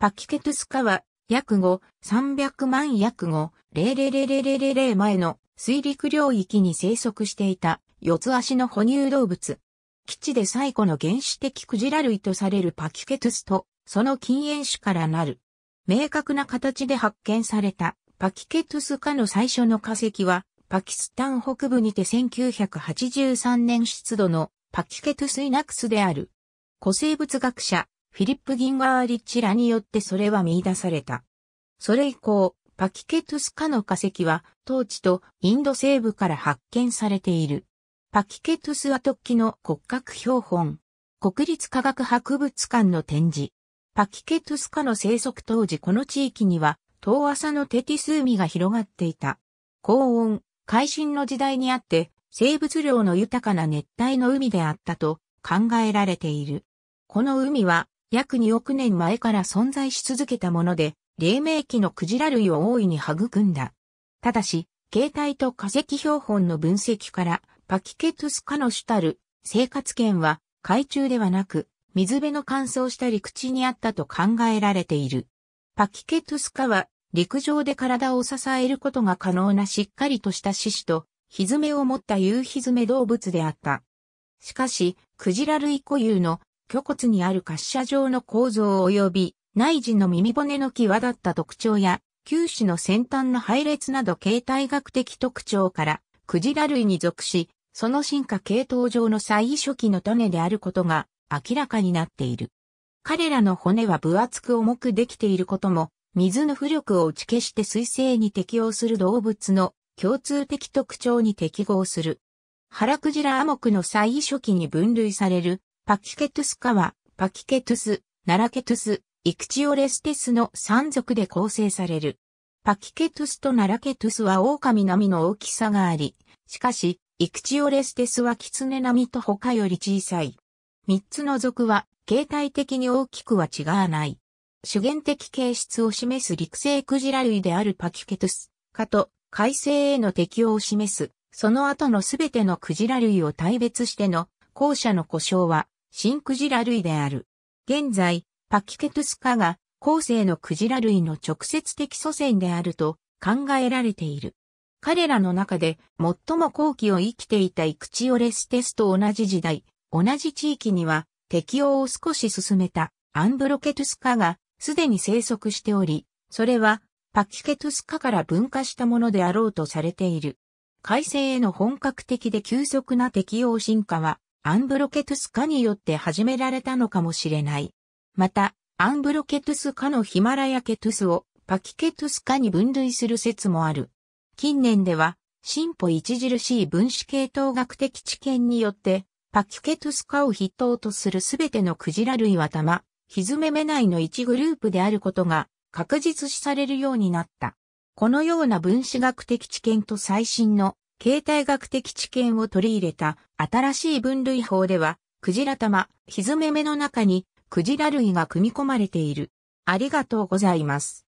パキケトゥスカは、約5、300万約5、0レ0レ0前の水陸領域に生息していた四つ足の哺乳動物。基地で最古の原始的クジラ類とされるパキケトゥスと、その禁煙種からなる。明確な形で発見されたパキケトゥスカの最初の化石は、パキスタン北部にて1983年出土のパキケトゥスイナクスである。古生物学者、フィリップ・ギンガー・リッチらによってそれは見出された。それ以降、パキケトゥスカの化石は、当地とインド西部から発見されている。パキケトゥスは突起の骨格標本。国立科学博物館の展示。パキケトゥスカの生息当時この地域には、遠浅のテティス海が広がっていた。高温、海進の時代にあって、生物量の豊かな熱帯の海であったと考えられている。この海は約2億年前から存在し続けたもので、黎明期のクジラ類を大いに育んだ。ただし、形態と化石標本の分析から、パキケトゥス科の主たる生活圏は海中ではなく、水辺の乾燥した陸地にあったと考えられている。パキケトゥス科は、陸上で体を支えることが可能なしっかりとした獅子と、ひずめを持った夕ひずめ動物であった。しかし、クジラ類固有の虚骨にある滑車状の構造及び内耳の耳骨の際立った特徴や、九種の先端の配列など形態学的特徴から、クジラ類に属し、その進化系統上の最初期の種であることが明らかになっている。彼らの骨は分厚く重くできていることも、水の浮力を打ち消して水性に適応する動物の共通的特徴に適合する。ハラクジラアモクの最初期に分類されるパキケトゥスカは、パキケトゥス、ナラケトゥス、イクチオレステスの3族で構成される。パキケトゥスとナラケトゥスは狼並みの大きさがあり、しかし、イクチオレステスはキツネ並みと他より小さい。3つの族は、形態的に大きくは違わない。主原的形質を示す陸生クジラ類であるパキケトゥス、かと、海生への適応を示す、その後のすべてのクジラ類を大別しての、後者の故障は、シンクジラ類である。現在、パキケトゥス科が後世のクジラ類の直接的祖先であると考えられている。彼らの中で最も後期を生きていたイクチオレステスと同じ時代、同じ地域には適応を少し進めたアンブロケトゥス科がすでに生息しており、それはパキケトゥス科から分化したものであろうとされている。海星への本格的で急速な適応進化はアンブロケトゥス科によって始められたのかもしれない。また、アンブロケトゥス科のヒマラヤケトゥスをパキケトゥス科に分類する説もある。近年では、進歩著しい分子系統学的知見によって、パキケトゥス科を筆頭とするすべてのクジラ類は玉、ヒズメメ内の一グループであることが確実視されるようになった。このような分子学的知見と最新の形態学的知見を取り入れた新しい分類法では、クジラ玉、ひずめ目の中にクジラ類が組み込まれている。ありがとうございます。